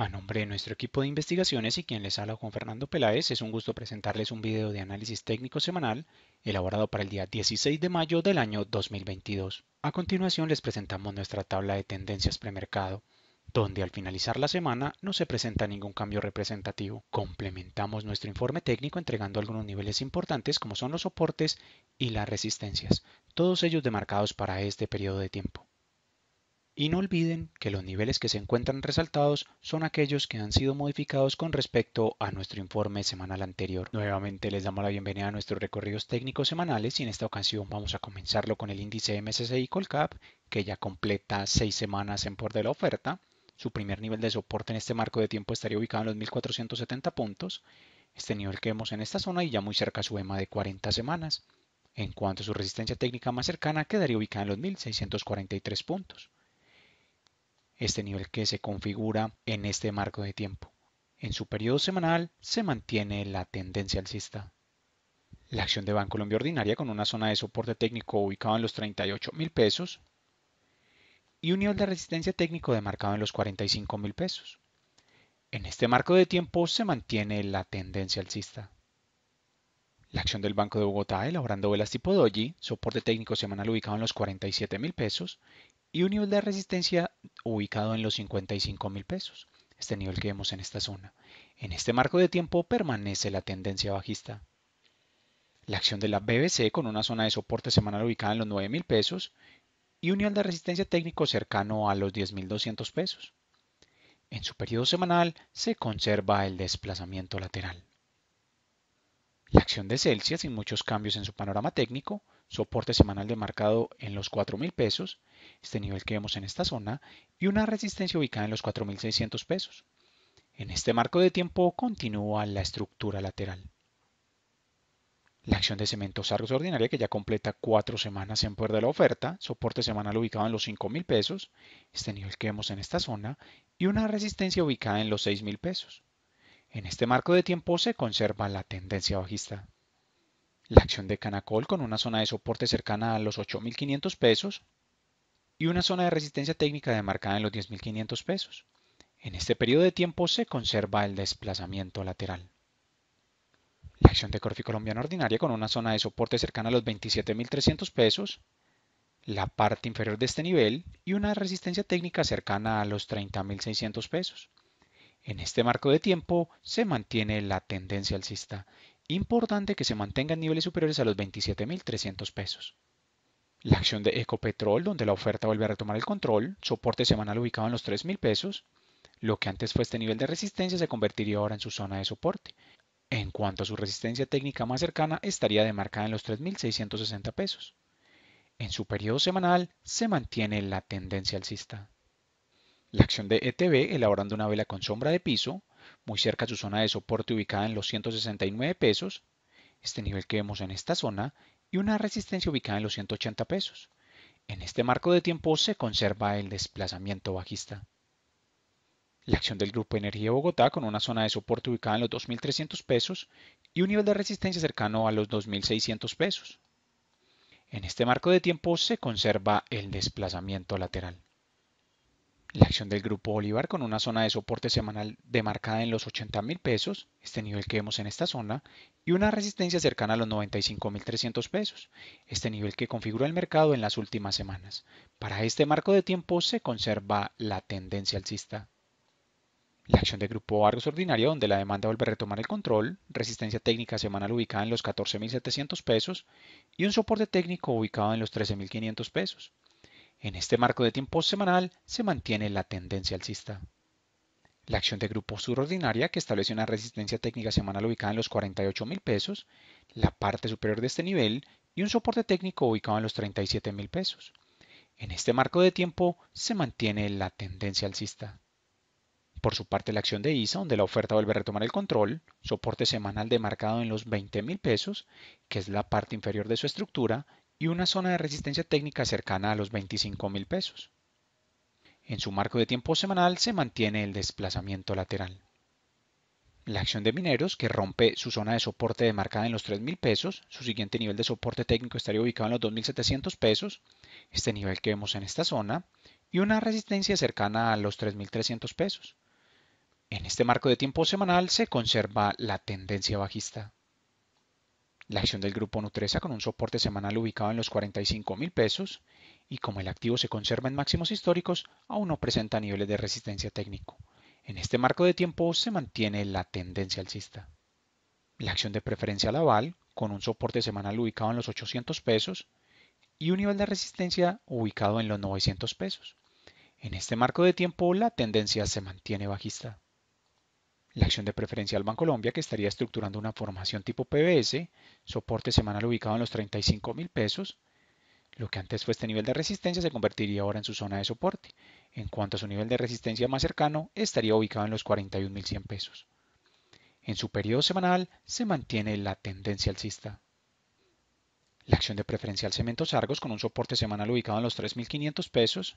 A nombre de nuestro equipo de investigaciones y quien les habla Juan Fernando Peláez, es un gusto presentarles un video de análisis técnico semanal elaborado para el día 16 de mayo del año 2022. A continuación les presentamos nuestra tabla de tendencias premercado, donde al finalizar la semana no se presenta ningún cambio representativo. Complementamos nuestro informe técnico entregando algunos niveles importantes como son los soportes y las resistencias, todos ellos demarcados para este periodo de tiempo. Y no olviden que los niveles que se encuentran resaltados son aquellos que han sido modificados con respecto a nuestro informe semanal anterior. Nuevamente les damos la bienvenida a nuestros recorridos técnicos semanales y en esta ocasión vamos a comenzarlo con el índice MSCI Colcap, que ya completa 6 semanas en por de la oferta. Su primer nivel de soporte en este marco de tiempo estaría ubicado en los 1470 puntos, este nivel que vemos en esta zona y ya muy cerca su EMA de 40 semanas. En cuanto a su resistencia técnica más cercana, quedaría ubicada en los 1643 puntos este nivel que se configura en este marco de tiempo. En su periodo semanal se mantiene la tendencia alcista. La acción de Bancolombia ordinaria con una zona de soporte técnico ubicado en los 38 mil pesos y un nivel de resistencia técnico demarcado en los 45 mil pesos. En este marco de tiempo se mantiene la tendencia alcista. La acción del Banco de Bogotá elaborando velas tipo Doji, soporte técnico semanal ubicado en los 47 mil pesos y un nivel de resistencia ubicado en los 55 mil pesos, este nivel que vemos en esta zona. En este marco de tiempo permanece la tendencia bajista. La acción de la BBC con una zona de soporte semanal ubicada en los 9 mil pesos y un nivel de resistencia técnico cercano a los 10.200 pesos. En su periodo semanal se conserva el desplazamiento lateral. La acción de Celsius, sin muchos cambios en su panorama técnico, soporte semanal de marcado en los 4.000 pesos, este nivel que vemos en esta zona, y una resistencia ubicada en los 4.600 pesos. En este marco de tiempo continúa la estructura lateral. La acción de cementos Argos ordinaria que ya completa cuatro semanas en poder de la oferta, soporte semanal ubicado en los 5,000 pesos, este nivel que vemos en esta zona, y una resistencia ubicada en los 6,000 pesos. En este marco de tiempo se conserva la tendencia bajista la acción de Canacol con una zona de soporte cercana a los 8.500 pesos y una zona de resistencia técnica demarcada en los 10.500 pesos. En este periodo de tiempo se conserva el desplazamiento lateral. La acción de Corfi Colombiana Ordinaria con una zona de soporte cercana a los 27.300 pesos, la parte inferior de este nivel y una resistencia técnica cercana a los 30.600 pesos. En este marco de tiempo se mantiene la tendencia alcista Importante que se mantenga en niveles superiores a los 27.300 pesos. La acción de Ecopetrol, donde la oferta vuelve a retomar el control, soporte semanal ubicado en los 3.000 pesos, lo que antes fue este nivel de resistencia se convertiría ahora en su zona de soporte. En cuanto a su resistencia técnica más cercana, estaría demarcada en los 3.660 pesos. En su periodo semanal se mantiene la tendencia alcista. La acción de ETB, elaborando una vela con sombra de piso, muy cerca su zona de soporte ubicada en los 169 pesos, este nivel que vemos en esta zona, y una resistencia ubicada en los 180 pesos. En este marco de tiempo se conserva el desplazamiento bajista. La acción del Grupo Energía Bogotá con una zona de soporte ubicada en los 2.300 pesos y un nivel de resistencia cercano a los 2.600 pesos. En este marco de tiempo se conserva el desplazamiento lateral. La acción del grupo Bolívar con una zona de soporte semanal demarcada en los $80,000, mil pesos, este nivel que vemos en esta zona, y una resistencia cercana a los $95,300, pesos, este nivel que configuró el mercado en las últimas semanas. Para este marco de tiempo se conserva la tendencia alcista. La acción del grupo Argos Ordinario, donde la demanda vuelve a retomar el control, resistencia técnica semanal ubicada en los 14.700 pesos y un soporte técnico ubicado en los 13.500 pesos. En este marco de tiempo semanal se mantiene la tendencia alcista. La acción de grupo Ordinaria, que establece una resistencia técnica semanal ubicada en los 48 mil pesos, la parte superior de este nivel y un soporte técnico ubicado en los 37 mil pesos. En este marco de tiempo se mantiene la tendencia alcista. Por su parte, la acción de ISA, donde la oferta vuelve a retomar el control, soporte semanal demarcado en los 20 mil pesos, que es la parte inferior de su estructura, y una zona de resistencia técnica cercana a los 25 mil pesos. En su marco de tiempo semanal se mantiene el desplazamiento lateral. La acción de mineros, que rompe su zona de soporte demarcada en los 3.000 pesos, su siguiente nivel de soporte técnico estaría ubicado en los 2.700 pesos, este nivel que vemos en esta zona, y una resistencia cercana a los 3.300 pesos. En este marco de tiempo semanal se conserva la tendencia bajista. La acción del grupo Nutresa con un soporte semanal ubicado en los 45 mil pesos y como el activo se conserva en máximos históricos, aún no presenta niveles de resistencia técnico. En este marco de tiempo se mantiene la tendencia alcista. La acción de preferencia Laval con un soporte semanal ubicado en los 800 pesos y un nivel de resistencia ubicado en los 900 pesos. En este marco de tiempo la tendencia se mantiene bajista la acción de preferencial Bancolombia que estaría estructurando una formación tipo PBS, soporte semanal ubicado en los 35 mil pesos. Lo que antes fue este nivel de resistencia se convertiría ahora en su zona de soporte. En cuanto a su nivel de resistencia más cercano, estaría ubicado en los 41.100 pesos. En su periodo semanal se mantiene la tendencia alcista. La acción de preferencial Cementos Argos con un soporte semanal ubicado en los 3.500 pesos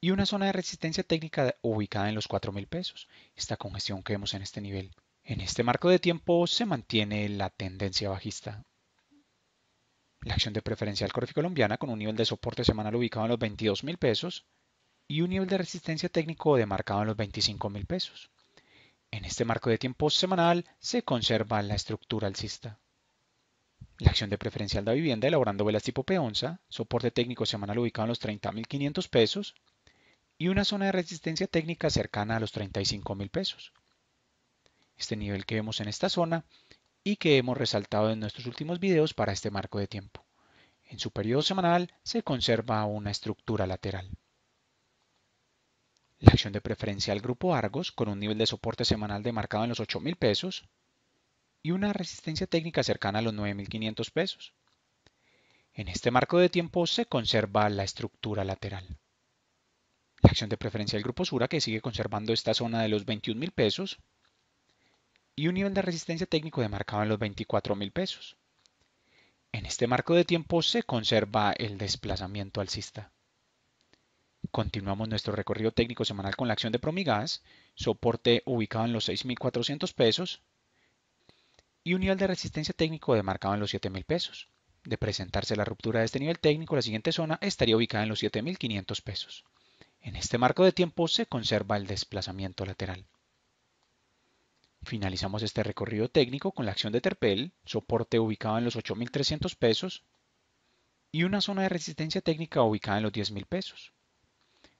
y una zona de resistencia técnica ubicada en los $4,000, pesos, esta congestión que vemos en este nivel. En este marco de tiempo se mantiene la tendencia bajista. La acción de preferencial corfi colombiana con un nivel de soporte semanal ubicado en los $22,000 pesos y un nivel de resistencia técnico demarcado en los $25,000. pesos. En este marco de tiempo semanal se conserva la estructura alcista. La acción de preferencial de vivienda elaborando velas tipo P11, soporte técnico semanal ubicado en los 30.500 pesos y una zona de resistencia técnica cercana a los 35 mil pesos. Este nivel que vemos en esta zona y que hemos resaltado en nuestros últimos videos para este marco de tiempo. En su periodo semanal se conserva una estructura lateral. La acción de preferencia al grupo Argos con un nivel de soporte semanal demarcado en los 8 mil pesos y una resistencia técnica cercana a los 9.500 pesos. En este marco de tiempo se conserva la estructura lateral de preferencia del Grupo Sura que sigue conservando esta zona de los $21,000 pesos y un nivel de resistencia técnico demarcado en los $24,000. pesos. En este marco de tiempo se conserva el desplazamiento alcista. Continuamos nuestro recorrido técnico semanal con la acción de Promigas, soporte ubicado en los 6.400 pesos y un nivel de resistencia técnico demarcado en los 7.000 pesos. De presentarse la ruptura de este nivel técnico, la siguiente zona estaría ubicada en los 7.500 pesos. En este marco de tiempo se conserva el desplazamiento lateral. Finalizamos este recorrido técnico con la acción de terpel, soporte ubicado en los 8.300 pesos y una zona de resistencia técnica ubicada en los 10.000 pesos.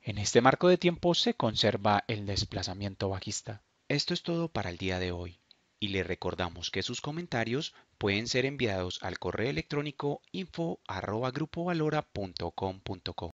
En este marco de tiempo se conserva el desplazamiento bajista. Esto es todo para el día de hoy y le recordamos que sus comentarios pueden ser enviados al correo electrónico info@grupovalora.com.co.